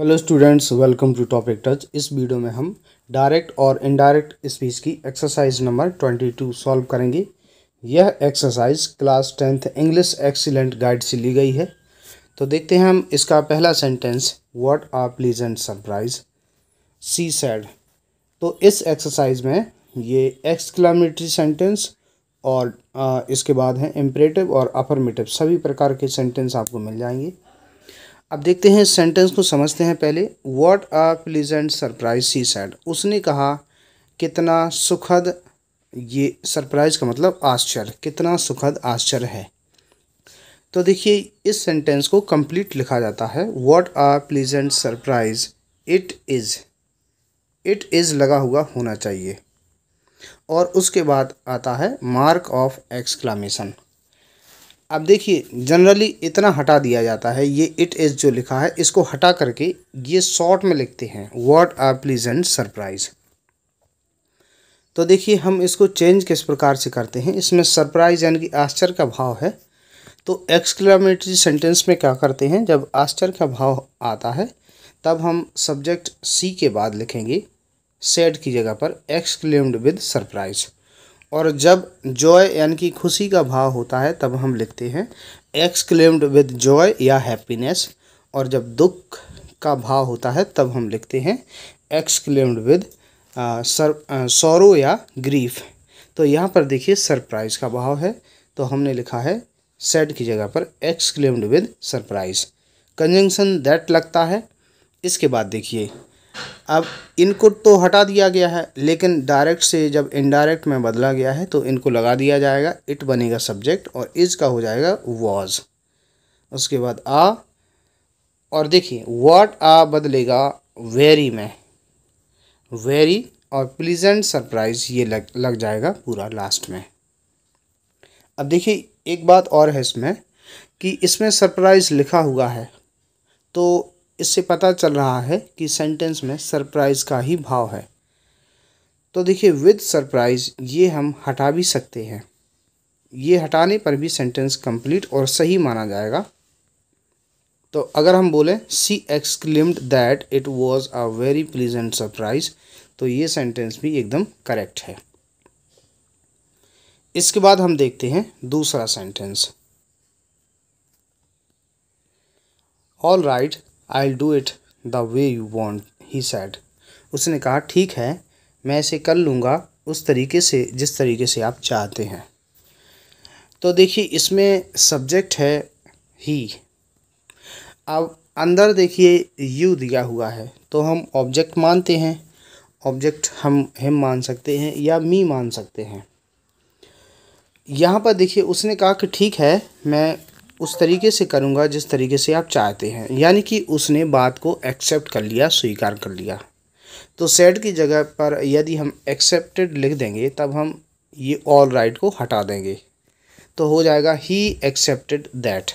hello students welcome to topic touch इस video में हम डायरेक्ट और इनडायरेक्ट स्पीच की exercise number twenty two solve करेंगे यह exercise class tenth English excellent guide से ली गई है तो देखते हैं हम इसका पहला sentence what are pleasant surprise she said तो इस एक्सरसाइज में ये एक्सक्लामेटरी सेंटेंस और इसके बाद हैं इम्परेटिव और अपरमेटिव सभी प्रकार के सेंटेंस आपको मिल जाएंगे अब देखते हैं सेंटेंस को समझते हैं पहले what a pleasant surprise she said उसने कहा कितना सुखद ये सरप्राइज का मतलब आश्चर्य कितना सुखद आश्चर्य है तो देखिए इस सेंटेंस को कंप्लीट लिखा जाता है what a pleasant surprise it is it is लगा हुआ होना चाहिए और उसके बाद आता है मार्क ऑफ एक्सक्लामेशन अब देखिए जनरली इतना हटा दिया जाता है ये इट इज़ जो लिखा है इसको हटा करके ये शॉर्ट में लिखते हैं व्हाट आर प्लीजेंट सरप्राइज तो देखिए हम इसको चेंज किस प्रकार से करते हैं इसमें सरप्राइज यानी कि आश्चर्य का भाव है तो एक्सक्लेमेटरी सेंटेंस में क्या करते हैं जब आश्चर्य का भाव आता है तब हम सब्जेक्ट सी के बाद लिखेंगे सेड की जगह पर एक्सक्लेम्ड विद सरप्राइज़ और जब जॉय यानी कि खुशी का भाव होता है तब हम लिखते हैं एक्सक्लेम्ड विद जॉय या हैप्पीनेस और जब दुख का भाव होता है तब हम लिखते हैं एक्सक्लेम्ड विद सर सौरो या ग्रीफ तो यहाँ पर देखिए सरप्राइज का भाव है तो हमने लिखा है सेड की जगह पर exclaimed with surprise conjunction that लगता है इसके बाद देखिए अब इनको तो हटा दिया गया है लेकिन डायरेक्ट से जब इनडायरेक्ट में बदला गया है तो इनको लगा दिया जाएगा इट बनेगा सब्जेक्ट और इज का हो जाएगा वॉज उसके बाद आ और देखिए वॉट आ बदलेगा वेरी में वेरी और प्लीजेंट सरप्राइज ये लग लग जाएगा पूरा लास्ट में अब देखिए एक बात और है इसमें कि इसमें सरप्राइज लिखा हुआ है तो इससे पता चल रहा है कि सेंटेंस में सरप्राइज़ का ही भाव है तो देखिए विद सरप्राइज़ ये हम हटा भी सकते हैं ये हटाने पर भी सेंटेंस कंप्लीट और सही माना जाएगा तो अगर हम बोलें she exclaimed that it was a very pleasant surprise तो ये सेंटेंस भी एकदम करेक्ट है इसके बाद हम देखते हैं दूसरा sentence all right I will do it the way you want he said उसने कहा ठीक है मैं इसे कर लूँगा उस तरीके से जिस तरीके से आप चाहते हैं तो देखिए इसमें सब्जेक्ट है ही अब अंदर देखिए यू दिया हुआ है तो हम ऑब्जेक्ट मानते हैं ऑब्जेक्ट हम हिम मान सकते हैं या मी मान सकते हैं यहाँ पर देखिए उसने कहा कि ठीक है मैं उस तरीके से करूँगा जिस तरीके से आप चाहते हैं यानी कि उसने बात को एक्सेप्ट कर लिया स्वीकार कर लिया तो सेड की जगह पर यदि हम एक्सेप्टेड लिख देंगे तब हम ये ऑल राइट right को हटा देंगे तो हो जाएगा ही एक्सेप्टेड दैट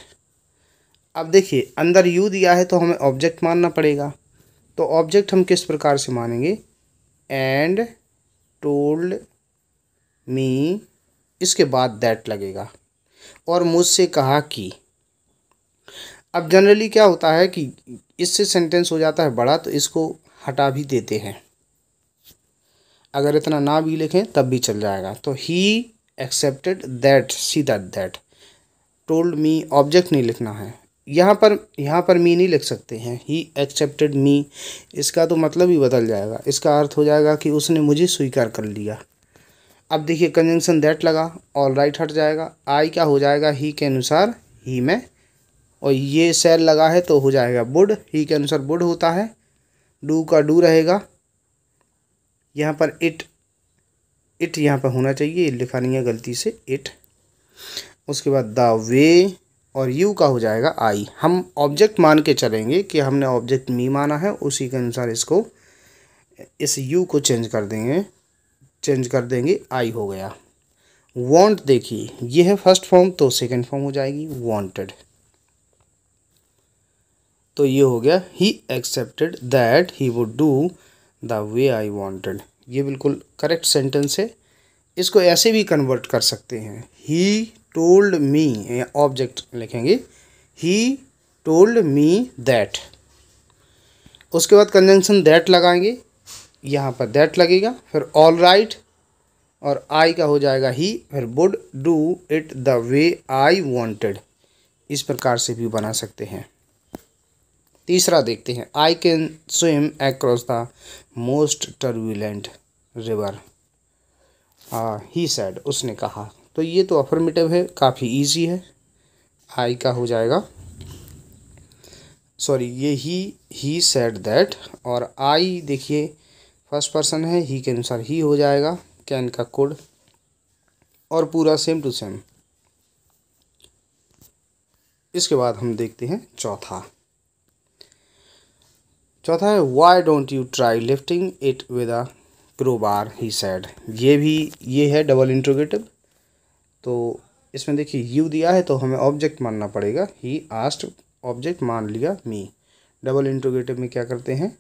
अब देखिए अंदर यू दिया है तो हमें ऑब्जेक्ट मानना पड़ेगा तो ऑब्जेक्ट हम किस प्रकार से मानेंगे एंड टोल्ड मी इसके बाद दैट लगेगा और मुझसे कहा कि अब जनरली क्या होता है कि इससे सेंटेंस हो जाता है बड़ा तो इसको हटा भी देते हैं अगर इतना ना भी लिखें तब भी चल जाएगा तो he accepted that that that told me object नहीं लिखना है यहाँ पर यहाँ पर मी नहीं लिख सकते हैं ही एक्सेप्टेड मी इसका तो मतलब ही बदल जाएगा इसका अर्थ हो जाएगा कि उसने मुझे स्वीकार कर लिया अब देखिए कंजंक्शन दैट लगा और राइट हट जाएगा आई क्या हो जाएगा ही के अनुसार ही में और ये सेल लगा है तो हो जाएगा बुड ही के अनुसार बुड होता है डू का डू रहेगा यहाँ पर इट इट यहाँ पर होना चाहिए लिखा नहीं है गलती से इट उसके बाद द वे और यू का हो जाएगा आई हम ऑब्जेक्ट मान के चलेंगे कि हमने ऑब्जेक्ट मी माना है उसी के अनुसार इसको इस यू को चेंज कर देंगे चेंज कर देंगे आई हो गया वॉन्ट देखिए ये है फर्स्ट फॉर्म तो सेकेंड फॉर्म हो जाएगी वॉन्टेड तो ये हो गया he accepted that he would do the way I wanted ये बिल्कुल करेक्ट सेंटेंस है इसको ऐसे भी कन्वर्ट कर सकते हैं ही टोल्ड मी ऑब्जेक्ट लिखेंगे ही टोल्ड मी दैट उसके बाद कंजंक्शन दैट लगाएंगे यहाँ पर दैट लगेगा फिर ऑल राइट right, और आई का हो जाएगा ही फिर would do it the way I wanted इस प्रकार से भी बना सकते हैं तीसरा देखते हैं I can swim across the most turbulent river he said उसने कहा तो ये तो अफर्मेटिव है काफ़ी इजी है आई का हो जाएगा सॉरी ये ही ही सैड दैट और आई देखिए फर्स्ट पर्सन है ही के अनुसार ही हो जाएगा कैन का कोड और पूरा सेम टू सेम इसके बाद हम देखते हैं चौथा चौथा है why don't you try lifting it with a crowbar he said ये भी ये है डबल इंट्रोगेटिव तो इसमें देखिए यू दिया है तो हमें ऑब्जेक्ट मानना पड़ेगा ही आस्ट ऑब्जेक्ट मान लिया मी डबल इंट्रोगेटिव में क्या करते हैं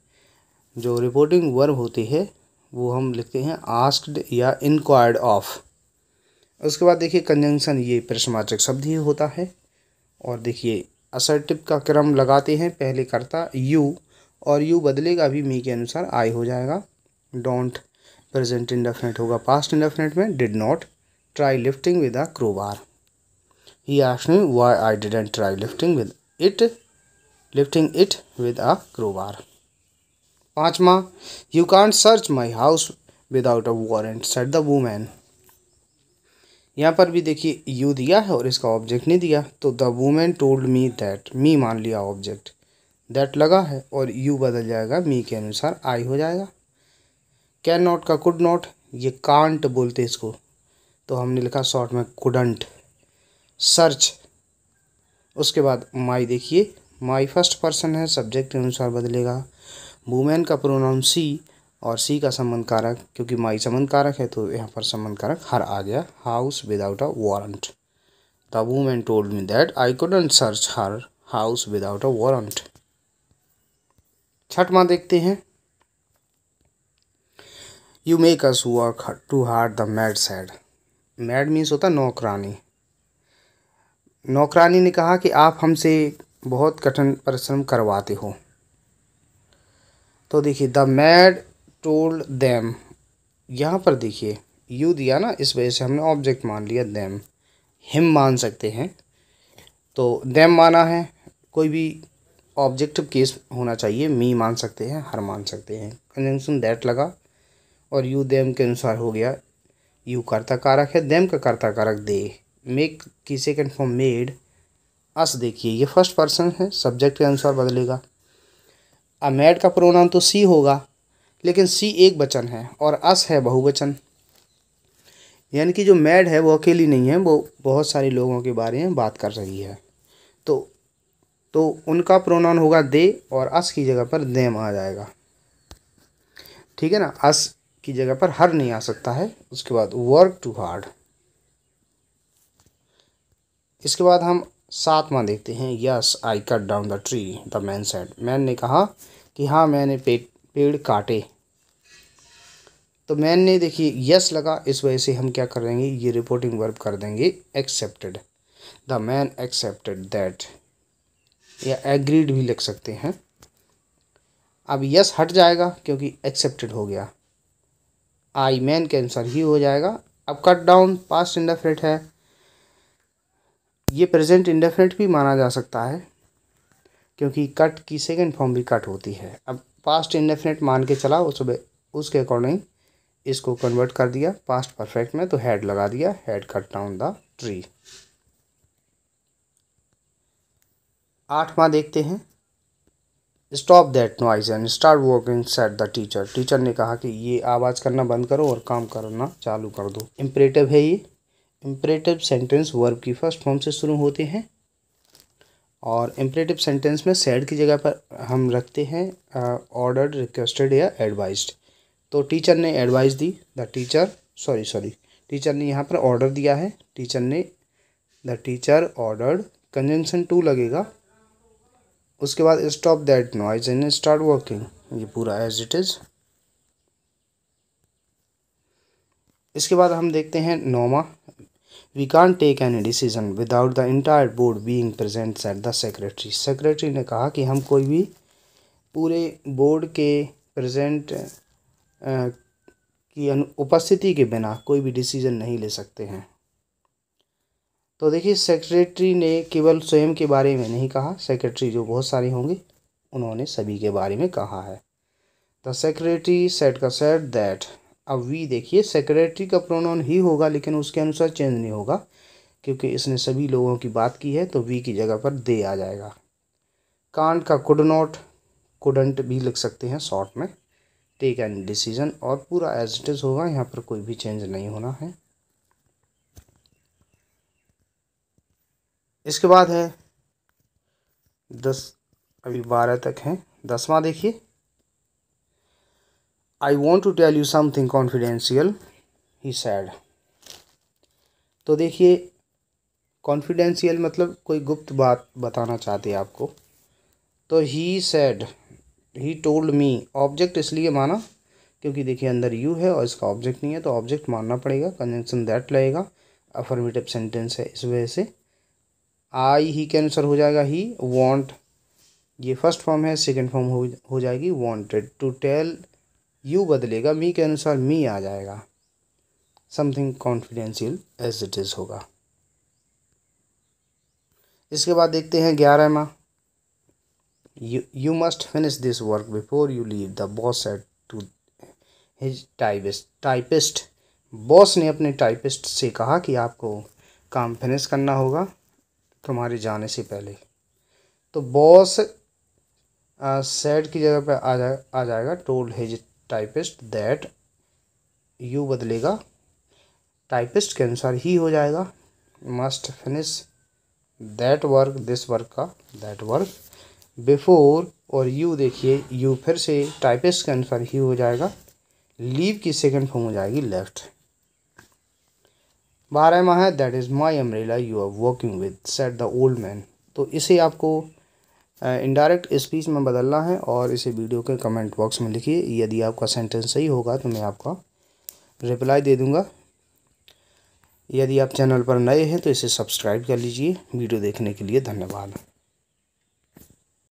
जो रिपोर्टिंग वर्ब होती है वो हम लिखते हैं आस्क्ड या इनक्वायर्ड ऑफ उसके बाद देखिए कंजंक्शन ये प्रश्नवाचक शब्द ही होता है और देखिए असर्टिव का क्रम लगाते हैं पहले करता यू और यू बदलेगा भी मी के अनुसार आई हो जाएगा डोंट प्रेजेंट इंडेफिनेट होगा पास्ट इंडेफिनेट में did not try lifting with a crowbar he asked why I didn't try lifting with it lifting it with a crowbar पाँचवा you can't search my house without a warrant said the woman यहाँ पर भी देखिए you दिया है और इसका object नहीं दिया तो the women told me that me मान लिया ऑब्जेक्ट दैट लगा है और यू बदल जाएगा मी के अनुसार आई हो जाएगा कैन नॉट का कुड नॉट ये कांट बोलते इसको तो हमने लिखा शॉर्ट में कुडंट सर्च उसके बाद माई देखिए माई फर्स्ट पर्सन है सब्जेक्ट के अनुसार बदलेगा वुमेन का प्रोनाउन सी और सी का संबंध कारक क्योंकि माई संबंध कारक है तो यहाँ पर संबंध कारक हर आ गया house without a warrant the women told me that I couldn't search her house without a warrant छठ माँ देखते हैं you make us work too hard the maid said maid means होता नौकरानी नौकरानी ने कहा कि आप हमसे बहुत कठिन परिश्रम करवाते हो तो देखिए द मैड टोल्ड दैम यहाँ पर देखिए यू दिया ना इस वजह से हमने ऑब्जेक्ट मान लिया दैम हिम मान सकते हैं तो दैम माना है कोई भी ऑब्जेक्टिव केस होना चाहिए मी मान सकते हैं हर मान सकते हैं कंजंक्शन दैट लगा और यू दैम के अनुसार हो गया यू कर्ता कारक है दैम का कर्ता कारक दे मेक की सेकेंड फॉर्म मेड अस देखिए ये फर्स्ट पर्सन है सब्जेक्ट के अनुसार बदलेगा अब मैड का प्रोनाम तो सी होगा लेकिन सी एक बचन है और अस है बहुवचन यानी कि जो मैड है वो अकेली नहीं है वो बहुत सारे लोगों के बारे में बात कर रही है तो तो उनका प्रोनाउन होगा दे और अस की जगह पर देम आ जाएगा ठीक है ना अस की जगह पर हर नहीं आ सकता है उसके बाद वर्क टू हार्ड इसके बाद हम सातवां देखते हैं yes I cut down the tree the man said man ने कहा कि हाँ मैंने पेड़ पेड़ काटे तो मैन ने देखिए यस लगा इस वजह से हम क्या करेंगे ये रिपोर्टिंग वर्ब कर देंगे accepted the man accepted that या एग्रीड भी लिख सकते हैं अब यस हट जाएगा क्योंकि एक्सेप्टेड हो गया आई मैन के आंसर ही हो जाएगा अब कट डाउन पास्ट इंडेफिनेट है ये प्रेजेंट इंडेफिनेट भी माना जा सकता है क्योंकि कट की सेकेंड फॉर्म भी कट होती है अब पास्ट इंडेफिनेट मान के चला उस उसके अकॉर्डिंग इसको कन्वर्ट कर दिया पास्ट परफेक्ट में तो हेड लगा दिया had cut down the tree आठवां देखते हैं stop that noise and start working said the teacher teacher ने कहा कि ये आवाज़ करना बंद करो और काम करना चालू कर दो इम्परेटिव है ये इम्परेटिव सेंटेंस वर्ब की फर्स्ट फॉर्म से शुरू होते हैं और इम्परेटिव सेंटेंस में सैड की जगह पर हम रखते हैं ऑर्डर uh, रिक्वेस्टेड या एडवाइज्ड तो टीचर ने एडवाइस दी the teacher sorry sorry teacher ने यहाँ पर ऑर्डर दिया है टीचर ने the teacher ordered conjunction to लगेगा उसके बाद stop that noise and start working ये पूरा एज इट इज़ इसके बाद हम देखते हैं no ma'am we can take any decision without the entire board present said the secretary secretary secretary ने कहा कि हम कोई भी पूरे बोर्ड के uh, की upasthiti के बिना कोई भी डिसीजन नहीं ले सकते हैं तो देखिए सेक्रेटरी ने केवल स्वयं के बारे में नहीं कहा सेक्रेटरी जो बहुत सारे होंगे उन्होंने सभी के बारे में कहा है द सेक्रेटरी सेट का सेट दैट अब वी देखिए सेक्रेटरी का प्रोनाउन ही होगा लेकिन उसके अनुसार चेंज नहीं होगा क्योंकि इसने सभी लोगों की बात की है तो वी की जगह पर दे आ जाएगा कांट का कुड नॉट कुडंट भी लिख सकते हैं शॉर्ट में टेक एन डिसीजन और पूरा एज इट इज़ होगा यहाँ पर कोई भी चेंज नहीं होना है इसके बाद है दस अभी बारह तक हैं दसवां देखिए I want to tell you something confidential he said तो देखिए कॉन्फिडेंशियल मतलब कोई गुप्त बात बताना चाहते हैं आपको तो he said he told me object इसलिए माना क्योंकि देखिए अंदर यू है और इसका ऑब्जेक्ट नहीं है तो ऑब्जेक्ट मानना पड़ेगा कंजंक्शन दैट लगेगा अफर्मेटिव सेंटेंस है इस वजह से आई ही के आंसर हो जाएगा ही वॉन्ट ये फर्स्ट फॉर्म है सेकेंड फॉर्म हो जाएगी वॉन्टेड टू टेल यू बदलेगा मी के अनुसार मी आ जाएगा something confidential as it is होगा इसके बाद देखते हैं ग्यारह माह you must finish this work before you leave the boss at to his typist typist boss ने अपने टाइपिस्ट से कहा कि आपको काम फिनिश करना होगा तुम्हारे जाने से पहले तो बॉस सेड की जगह पर आ जा आ जाएगा told his typist that you बदलेगा टाइपिस्ट के अनुसार ही हो जाएगा must finish that work this work का दैट वर्क बिफोर और यू देखिए यू फिर से टाइपिस्ट के अनुसार ही हो जाएगा लीव की सेकंड फॉर्म हो जाएगी लेफ्ट माह है दैट इज़ माई अमरीला you are working with set the old man तो इसे आपको इनडायरेक्ट स्पीच में बदलना है और इसे वीडियो के कमेंट बॉक्स में लिखिए यदि आपका सेंटेंस सही होगा तो मैं आपका रिप्लाई दे दूँगा यदि आप चैनल पर नए हैं तो इसे सब्सक्राइब कर लीजिए वीडियो देखने के लिए धन्यवाद